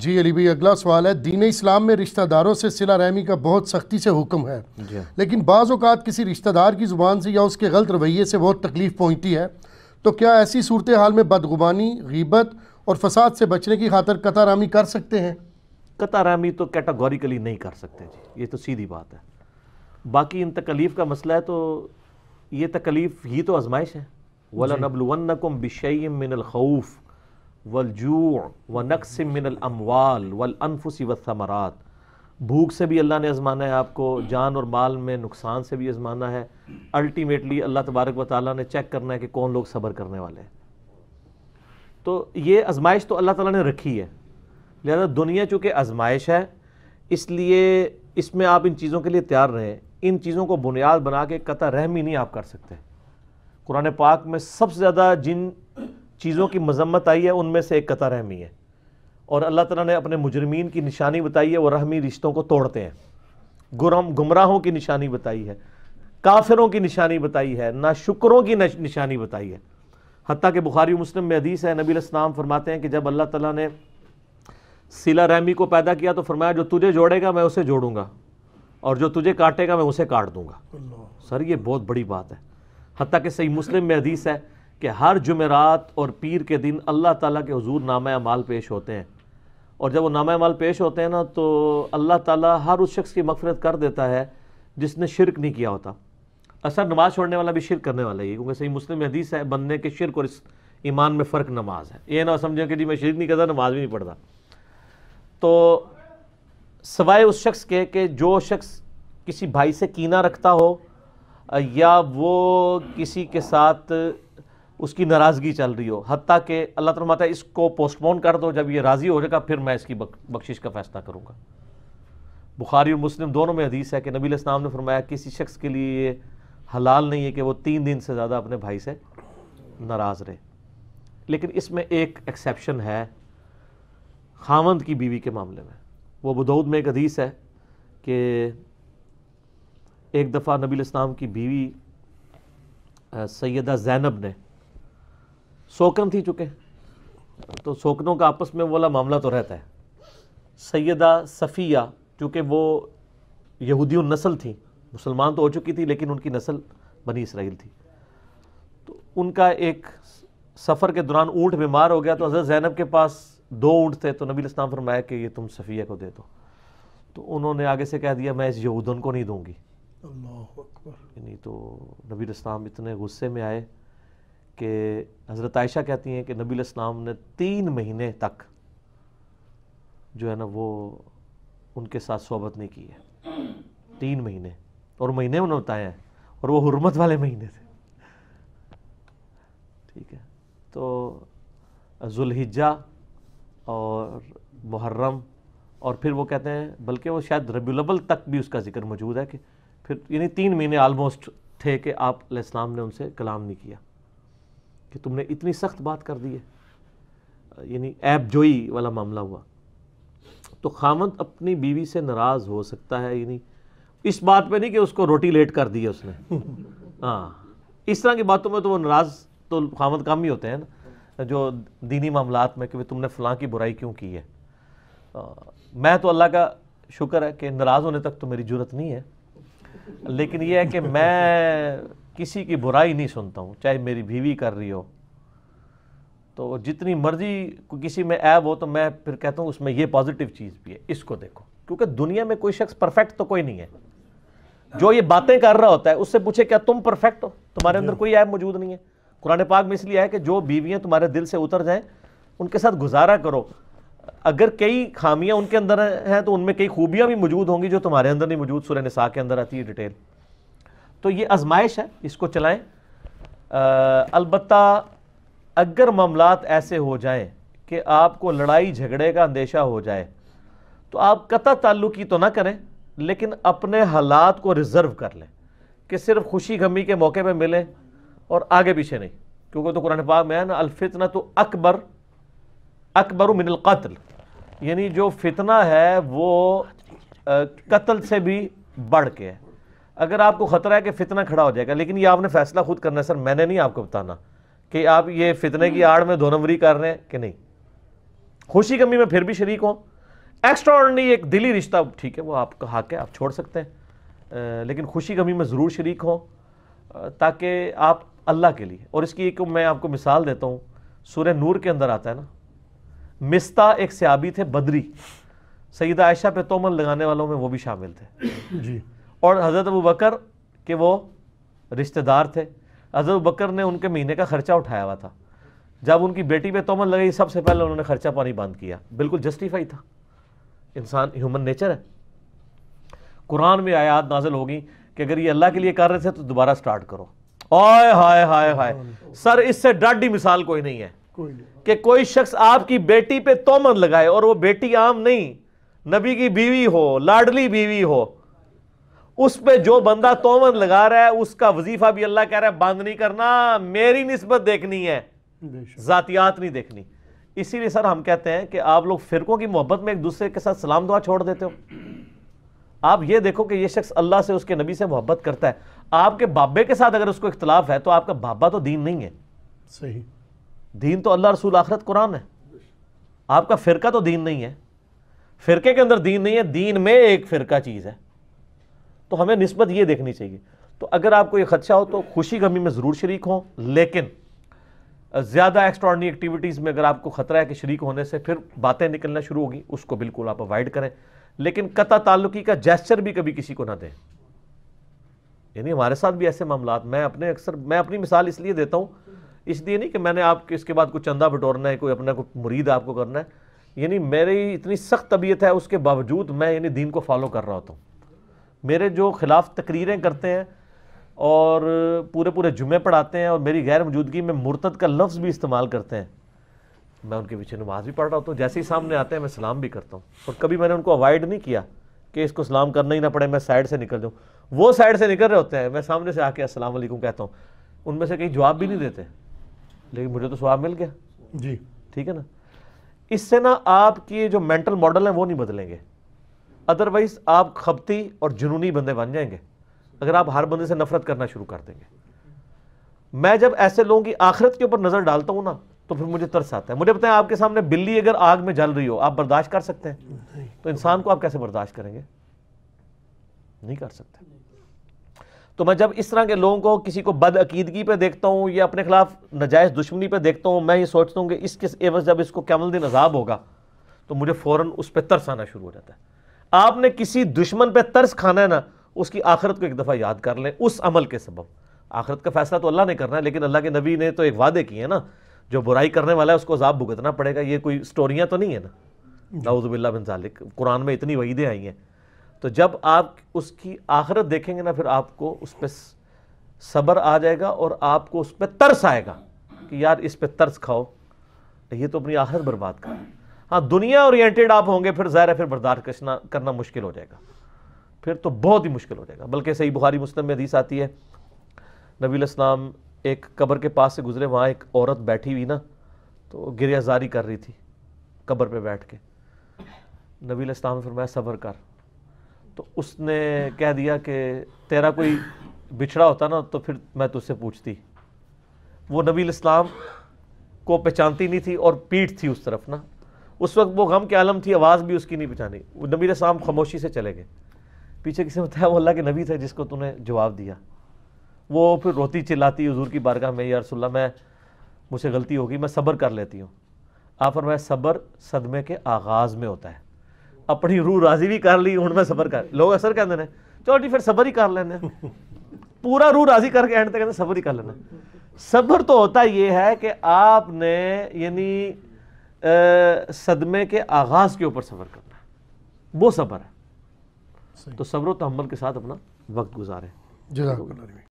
جی علی بھائی اگلا سوال ہے دین اسلام میں رشتہ داروں سے صلح رحمی کا بہت سختی سے حکم ہے جی ہاں۔ لیکن بعض اوقات کسی رشتہ دار کی زبان سے یا اس کے غلط رویے سے بہت تکلیف پہنچتی ہے تو کیا ایسی صورتحال میں بدغبانی غیبت اور فساد سے بچنے کی خاطر قطع رحمی کر سکتے ہیں قطع رحمی تو کیٹاگوریکلی نہیں کر سکتے جی یہ تو سیدھی بات ہے باقی ان تکلیف کا مسئلہ ہے تو یہ تکلیف ہی تو آزمائش ہے جی۔ وَلَنَبْلُوَنَّكُمْ بِشَيْءٍ مِّنَ الْخَوْفِ والجوع ونقص من الاموال والانفس والثمرات بھوک سے بھی اللہ نے ازمانا ہے آپ کو جان اور مال میں نقصان سے بھی ازمانا ہے الٹیمیٹلی اللہ تبارک و تعالیٰ نے چیک کرنا ہے کہ کون لوگ صبر کرنے والے ہیں تو یہ ازمائش تو اللہ تعالیٰ نے رکھی ہے لہذا دنیا چونکہ ازمائش ہے اس لیے اس میں آپ ان چیزوں کے لیے تیار رہیں ان چیزوں کو بنیاد بنا کے قطع رحمی نہیں آپ کر سکتے قرآن پاک میں سب سے زیادہ جن چیزوں کی مذمت آئی ہے ان میں سے ایک قطع رحمی ہے اور اللہ تعالیٰ نے اپنے مجرمین کی نشانی بتائی ہے وہ رحمی رشتوں کو توڑتے ہیں گمراہوں کی نشانی بتائی ہے کافروں کی نشانی بتائی ہے نہ شکروں کی نشانی بتائی ہے حتیٰ کہ بخاری مسلم میں حدیث ہے نبی السلام فرماتے ہیں کہ جب اللہ تعالیٰ نے سلا رحمی کو پیدا کیا تو فرمایا جو تجھے جوڑے گا میں اسے جوڑوں گا اور جو تجھے کاٹے گا میں اسے کاٹ دوں گا سر یہ بہت بڑی بات ہے حتیٰ کہ صحیح مسلم میں حدیث ہے کہ ہر جمعرات اور پیر کے دن اللہ تعالیٰ کے حضور نامہ اعمال پیش ہوتے ہیں اور جب وہ نامہ اعمال پیش ہوتے ہیں نا تو اللہ تعالیٰ ہر اس شخص کی مغفرت کر دیتا ہے جس نے شرک نہیں کیا ہوتا اثر نماز چھوڑنے والا بھی شرک کرنے والا ہی ہے کیونکہ صحیح مسلم حدیث ہے بننے کے شرک اور اس ایمان میں فرق نماز ہے یہ نہ سمجھیں کہ جی میں شرک نہیں کرتا نماز بھی نہیں پڑھتا تو سوائے اس شخص کے کہ جو شخص کسی بھائی سے کینہ رکھتا ہو یا وہ کسی کے ساتھ اس کی ناراضگی چل رہی ہو حتیٰ کہ اللہ تعالیٰ ہے اس کو پوسٹ پون کر دو جب یہ راضی ہو جائے گا پھر میں اس کی بخشش کا فیصلہ کروں گا بخاری اور مسلم دونوں میں حدیث ہے کہ نبی اسلام نے فرمایا کسی شخص کے لیے یہ حلال نہیں ہے کہ وہ تین دن سے زیادہ اپنے بھائی سے ناراض رہے لیکن اس میں ایک ایکسیپشن ہے خاون کی بیوی کے معاملے میں وہ بدعود میں ایک حدیث ہے کہ ایک دفعہ نبی اِسلام کی بیوی سیدہ زینب نے سوکن تھی چکے تو سوکنوں کا آپس میں والا معاملہ تو رہتا ہے سیدہ صفیہ چونکہ وہ یہودی النسل تھیں مسلمان تو ہو چکی تھی لیکن ان کی نسل بنی اسرائیل تھی تو ان کا ایک سفر کے دوران اونٹ بیمار ہو گیا تو حضرت زینب کے پاس دو اونٹ تھے تو نبی الاسلام فرمایا کہ یہ تم صفیہ کو دے دو تو انہوں نے آگے سے کہہ دیا میں اس یہودن کو نہیں دوں گی یعنی تو نبی الاسلام اتنے غصے میں آئے کہ حضرت عائشہ کہتی ہیں کہ نبی علیہ السلام نے تین مہینے تک جو ہے نا وہ ان کے ساتھ صحبت نہیں کی ہے تین مہینے اور مہینے انہوں نے بتایا ہیں اور وہ حرمت والے مہینے تھے ٹھیک ہے تو ذوالحجہ اور محرم اور پھر وہ کہتے ہیں بلکہ وہ شاید ربی الاول تک بھی اس کا ذکر موجود ہے کہ پھر یعنی تین مہینے آلموسٹ تھے کہ آپ علیہ السلام نے ان سے کلام نہیں کیا کہ تم نے اتنی سخت بات کر دی ہے یعنی ایپ جوئی والا معاملہ ہوا تو خامند اپنی بیوی سے ناراض ہو سکتا ہے یعنی اس بات پہ نہیں کہ اس کو روٹی لیٹ کر دی ہے اس نے ہاں اس طرح کی باتوں میں تو وہ ناراض تو خامد کام ہی ہوتے ہیں نا جو دینی معاملات میں کہ تم نے فلاں کی برائی کیوں کی ہے میں تو اللہ کا شکر ہے کہ ناراض ہونے تک تو میری جرت نہیں ہے لیکن یہ ہے کہ میں کسی کی برائی نہیں سنتا ہوں چاہے میری بیوی کر رہی ہو تو جتنی مرضی کسی میں عیب ہو تو میں پھر کہتا ہوں اس میں یہ پازیٹیو چیز بھی ہے اس کو دیکھو کیونکہ دنیا میں کوئی شخص پرفیکٹ تو کوئی نہیں ہے جو یہ باتیں کر رہا ہوتا ہے اس سے پوچھے کیا تم پرفیکٹ ہو تمہارے اندر جی۔ کوئی عیب موجود نہیں ہے قرآن پاک میں اس لیے ہے کہ جو بیویاں تمہارے دل سے اتر جائیں ان کے ساتھ گزارا کرو اگر کئی خامیاں ان کے اندر ہیں تو ان میں کئی خوبیاں بھی موجود ہوں گی جو تمہارے اندر نہیں موجود سورہ نساء کے اندر آتی ہے ڈیٹیل تو یہ آزمائش ہے اس کو چلائیں البتہ اگر معاملات ایسے ہو جائیں کہ آپ کو لڑائی جھگڑے کا اندیشہ ہو جائے تو آپ قطع تعلق ہی تو نہ کریں لیکن اپنے حالات کو ریزرو کر لیں کہ صرف خوشی غمی کے موقع پہ ملیں اور آگے پیچھے نہیں کیونکہ تو قرآن پاک میں ہے نا الفتنہ تو اکبر اکبر من القتل یعنی جو فتنہ ہے وہ قتل سے بھی بڑھ کے ہے اگر آپ کو خطرہ ہے کہ فتنہ کھڑا ہو جائے گا لیکن یہ آپ نے فیصلہ خود کرنا ہے سر میں نے نہیں آپ کو بتانا کہ آپ یہ فتنے کی آڑ میں دونموری کر رہے ہیں کہ نہیں خوشی کمی میں پھر بھی شریک ہوں ایکسٹرا آنلی ایک دلی رشتہ ٹھیک ہے وہ آپ کا حق ہے آپ چھوڑ سکتے ہیں لیکن خوشی کمی میں ضرور شریک ہوں تاکہ آپ اللہ کے لیے اور اس کی ایک میں آپ کو مثال دیتا ہوں سورہ نور کے اندر آتا ہے نا مستہ ایک سیابی تھے بدری سیدہ عائشہ پہ تومن لگانے والوں میں وہ بھی شامل تھے جی اور حضرت ابو بکر کے وہ رشتہ دار تھے حضرت بکر نے ان کے مہینے کا خرچہ اٹھایا ہوا تھا جب ان کی بیٹی پہ تومن لگئی سب سے پہلے انہوں نے خرچہ پانی بند کیا بالکل جسٹیفائی تھا انسان ہیومن نیچر ہے قرآن میں آیات نازل ہوگی کہ اگر یہ اللہ کے لیے کر رہے تھے تو دوبارہ سٹارٹ کرو آئے ہائے ہائے ہائے سر اس سے ڈاڈی مثال کوئی نہیں ہے کہ کوئی شخص آپ کی بیٹی پہ تومن لگائے اور وہ بیٹی عام نہیں نبی کی بیوی ہو لاڈلی بیوی ہو اس پہ جو بندہ تومن لگا رہا ہے اس کا وظیفہ بھی اللہ کہہ رہا ہے بند نہیں کرنا میری نسبت دیکھنی ہے ذاتیات نہیں دیکھنی اسی لیے سر ہم کہتے ہیں کہ آپ لوگ فرقوں کی محبت میں ایک دوسرے کے ساتھ سلام دعا چھوڑ دیتے ہو آپ یہ دیکھو کہ یہ شخص اللہ سے اس کے نبی سے محبت کرتا ہے آپ کے بابے کے ساتھ اگر اس کو اختلاف ہے تو آپ کا بابا تو دین نہیں ہے صحیح دین تو اللہ رسول آخرت قرآن ہے آپ کا فرقہ تو دین نہیں ہے فرقے کے اندر دین نہیں ہے دین میں ایک فرقہ چیز ہے تو ہمیں نسبت یہ دیکھنی چاہیے تو اگر آپ کو یہ خدشہ ہو تو خوشی غمی میں ضرور شریک ہوں لیکن زیادہ ایکسٹرانی ایکٹیویٹیز میں اگر آپ کو خطرہ ہے کہ شریک ہونے سے پھر باتیں نکلنا شروع ہوگی اس کو بالکل آپ اوائڈ کریں لیکن قطع تعلقی کا جیسچر بھی کبھی کسی کو نہ دیں یعنی ہمارے ساتھ بھی ایسے معاملات میں اپنے اکثر میں اپنی مثال اس لیے دیتا ہوں اس لیے نہیں کہ میں نے آپ کے اس کے بعد کوئی چندہ بٹورنا ہے کوئی اپنا کوئی مرید آپ کو کرنا ہے یعنی میری اتنی سخت طبیعت ہے اس کے باوجود میں یعنی دین کو فالو کر رہا ہوتا ہوں میرے جو خلاف تقریریں کرتے ہیں اور پورے پورے جمعے پڑھاتے ہیں اور میری غیر موجودگی میں مرتد کا لفظ بھی استعمال کرتے ہیں میں ان کے پیچھے نماز بھی پڑھ رہا ہوتا ہوں جیسے ہی سامنے آتے ہیں میں سلام بھی کرتا ہوں اور کبھی میں نے ان کو اوائڈ نہیں کیا کہ اس کو سلام کرنا ہی نہ پڑے میں سائڈ سے نکل جاؤں وہ سائڈ سے نکل رہے ہوتے ہیں میں سامنے سے آ کے السلام علیکم کہتا ہوں ان میں سے کہیں جواب بھی نہیں دیتے لیکن مجھے تو سواب مل گیا جی ٹھیک ہے نا اس سے نا آپ کی جو مینٹل ماڈل ہیں وہ نہیں بدلیں گے ادروائز آپ خبتی اور جنونی بندے بن جائیں گے اگر آپ ہر بندے سے نفرت کرنا شروع کر دیں گے میں جب ایسے لوگوں کی آخرت کے اوپر نظر ڈالتا ہوں نا تو پھر مجھے ترس آتا ہے مجھے بتائیں آپ کے سامنے بلی اگر آگ میں جل رہی ہو آپ برداشت کر سکتے ہیں تو انسان کو آپ کیسے برداشت کریں گے نہیں کر سکتے تو میں جب اس طرح کے لوگوں کو کسی کو بد عقیدگی پہ دیکھتا ہوں یا اپنے خلاف نجائز دشمنی پہ دیکھتا ہوں میں یہ سوچتا ہوں کہ اس کے عوض جب اس کو کیمل دن عذاب ہوگا تو مجھے فوراً اس پہ ترس آنا شروع ہو جاتا ہے آپ نے کسی دشمن پہ ترس کھانا ہے نا اس کی آخرت کو ایک دفعہ یاد کر لیں اس عمل کے سبب آخرت کا فیصلہ تو اللہ نے کرنا ہے لیکن اللہ کے نبی نے تو ایک وعدے کیے ہیں نا جو برائی کرنے والا ہے اس کو عذاب بھگتنا پڑے گا یہ کوئی سٹوریاں تو نہیں ہیں نا جی۔ نعوذ باللہ بن ذالک قرآن میں اتنی وعیدیں آئی ہیں تو جب آپ اس کی آخرت دیکھیں گے نا پھر آپ کو اس پہ صبر آ جائے گا اور آپ کو اس پہ ترس آئے گا کہ یار اس پہ ترس کھاؤ یہ تو اپنی آخرت برباد کر ہاں دنیا اورینٹیڈ آپ ہوں گے پھر ظاہر ہے پھر بردار کرنا مشکل ہو جائے گا پھر تو بہت ہی مشکل ہو جائے گا بلکہ صحیح بخاری مسلم میں حدیث آتی ہے نبی الاسلام ایک قبر کے پاس سے گزرے وہاں ایک عورت بیٹھی ہوئی نا تو گریہ زاری کر رہی تھی قبر پہ بیٹھ کے نبی الاسلام نے فرمایا صبر کر تو اس نے کہہ دیا کہ تیرا کوئی بچھڑا ہوتا نا تو پھر میں تجھ سے پوچھتی وہ نبی الاسلام کو پہچانتی نہیں تھی اور پیٹ تھی اس طرف نا اس وقت وہ غم کے عالم تھی آواز بھی اس کی نہیں پہچانی وہ نبی السلام خاموشی سے چلے گئے پیچھے کسی نے بتایا وہ اللہ کے نبی تھے جس کو تو نے جواب دیا وہ پھر روتی چلاتی حضور کی بارگاہ میں یا رسول اللہ میں مجھ سے غلطی ہوگی میں صبر کر لیتی ہوں آپ فرمایا صبر صدمے کے آغاز میں ہوتا ہے اپنی روح راضی بھی کر لی ہوں میں صبر کر لوگ اثر کہہ دینا چلو جی پھر صبر ہی کر لینے پورا روح راضی کر کے اینڈ تک صبر ہی کر لینا صبر تو ہوتا یہ ہے کہ آپ نے یعنی صدمے کے آغاز کے اوپر سفر کرنا وہ سفر ہے تو صبر و تحمل کے ساتھ اپنا وقت گزاریں جزاک اللہ